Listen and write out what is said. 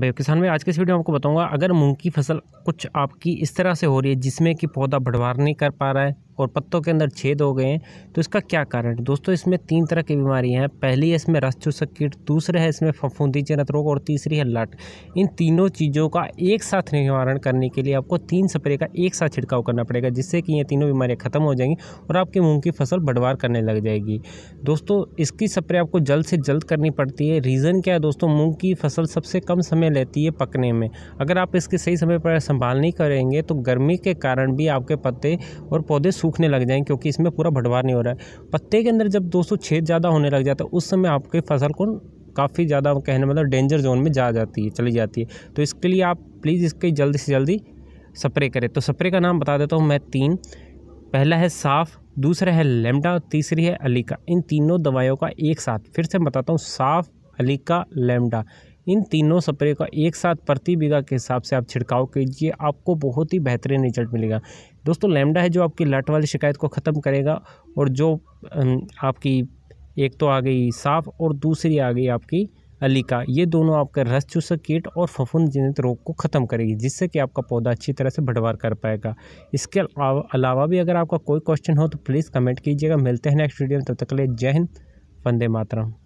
किसान में आज के इस वीडियो में आपको बताऊंगा अगर मूंग की फसल कुछ आपकी इस तरह से हो रही है जिसमें कि पौधा बढ़वार नहीं कर पा रहा है और पत्तों के अंदर छेद हो गए हैं तो इसका क्या कारण है दोस्तों इसमें तीन तरह की बीमारियां हैं पहली है इसमें रस चूसक कीट दूसरा है इसमें फफूंदी जनित रोग और तीसरी है लट इन तीनों चीज़ों का एक साथ निवारण करने के लिए आपको तीन स्प्रे का एक साथ छिड़काव करना पड़ेगा जिससे कि ये तीनों बीमारियाँ ख़त्म हो जाएंगी और आपके मूँग की फसल बढ़वार करने लग जाएगी दोस्तों इसकी स्प्रे आपको जल्द से जल्द करनी पड़ती है रीज़न क्या है दोस्तों मूँग की फसल सबसे कम समय लेती है पकने में अगर आप इसके सही समय पर संभाल नहीं करेंगे तो गर्मी के कारण भी आपके पत्ते और पौधे सूखने लग जाएँ क्योंकि इसमें पूरा भटवार नहीं हो रहा है पत्ते के अंदर जब दो छेद ज़्यादा होने लग जाता है उस समय आपकी फसल को काफ़ी ज़्यादा कहने मतलब डेंजर जोन में जा जाती है चली जाती है तो इसके लिए आप प्लीज़ इसकी जल्दी से जल्दी स्प्रे करें तो स्प्रे का नाम बता देता हूँ मैं तीन पहला है साफ़ दूसरा है लेमडा और तीसरी है अलीका इन तीनों दवाइयों का एक साथ फिर से बताता हूँ साफ़ अलीका लेमडा इन तीनों स्प्रे का एक साथ प्रति बीघा के हिसाब से आप छिड़काव कीजिए आपको बहुत ही बेहतरीन रिजल्ट मिलेगा दोस्तों लेमडा है जो आपकी लट वाली शिकायत को ख़त्म करेगा और जो आपकी एक तो आ गई साफ और दूसरी आ गई आपकी अलीका ये दोनों आपके रस चूसक कीट और फफूंद जनित रोग को ख़त्म करेगी जिससे कि आपका पौधा अच्छी तरह से भड़वार कर पाएगा इसके अलावा भी अगर आपका कोई क्वेश्चन हो तो प्लीज़ कमेंट कीजिएगा मिलते हैं नेक्स्ट वीडियो में तब तक ले जय हिंद वंदे मातरम